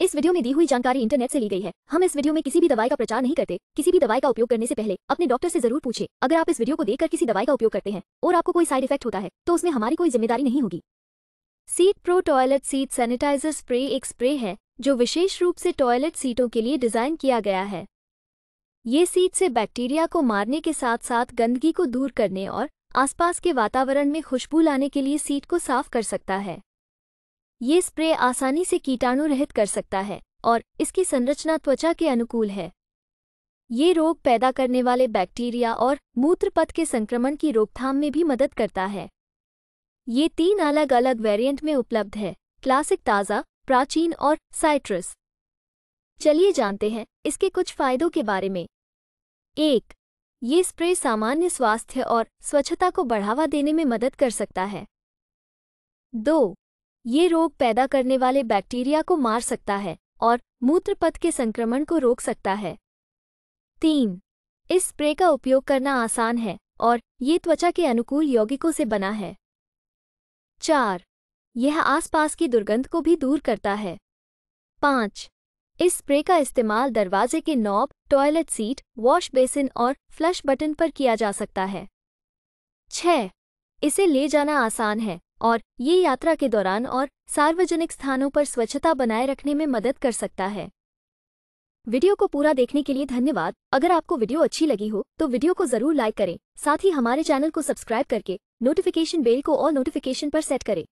इस वीडियो में दी हुई जानकारी इंटरनेट से ली गई है हम इस वीडियो में किसी भी दवाई का प्रचार नहीं करते किसी भी दवाई का उपयोग करने से पहले अपने डॉक्टर से जरूर पूछे अगर आप इस वीडियो को देखकर किसी दवाई का उपयोग करते हैं और आपको कोई साइड इफेक्ट होता है तो उसमें हमारी कोई जिम्मेदारी नहीं होगी seat pro toilet seat sanitiser spray एक स्प्रे है जो विशेष रूप से टॉयलेट सीटों के लिए डिजाइन किया गया है ये सीट से बैक्टीरिया को मारने के साथ साथ गंदगी को दूर करने और आसपास के वातावरण में खुशबू लाने के लिए सीट को साफ कर सकता है ये स्प्रे आसानी से कीटाणु रहित कर सकता है और इसकी संरचना त्वचा के अनुकूल है ये रोग पैदा करने वाले बैक्टीरिया और मूत्रपथ के संक्रमण की रोकथाम में भी मदद करता है ये तीन अलग अलग वेरिएंट में उपलब्ध है क्लासिक ताज़ा प्राचीन और साइट्रस चलिए जानते हैं इसके कुछ फायदों के बारे में एक ये स्प्रे सामान्य स्वास्थ्य और स्वच्छता को बढ़ावा देने में मदद कर सकता है दो ये रोग पैदा करने वाले बैक्टीरिया को मार सकता है और मूत्रपथ के संक्रमण को रोक सकता है तीन इस स्प्रे का उपयोग करना आसान है और ये त्वचा के अनुकूल यौगिकों से बना है चार यह आसपास की दुर्गंध को भी दूर करता है पाँच इस स्प्रे का इस्तेमाल दरवाजे के knob toilet seat wash basin और फ्लश बटन पर किया जा सकता है छह इसे ले जाना आसान है और ये यात्रा के दौरान और सार्वजनिक स्थानों पर स्वच्छता बनाए रखने में मदद कर सकता है वीडियो को पूरा देखने के लिए धन्यवाद अगर आपको वीडियो अच्छी लगी हो तो वीडियो को जरूर लाइक करें साथ ही हमारे चैनल को सब्सक्राइब करके नोटिफिकेशन बेल को और नोटिफिकेशन पर सेट करें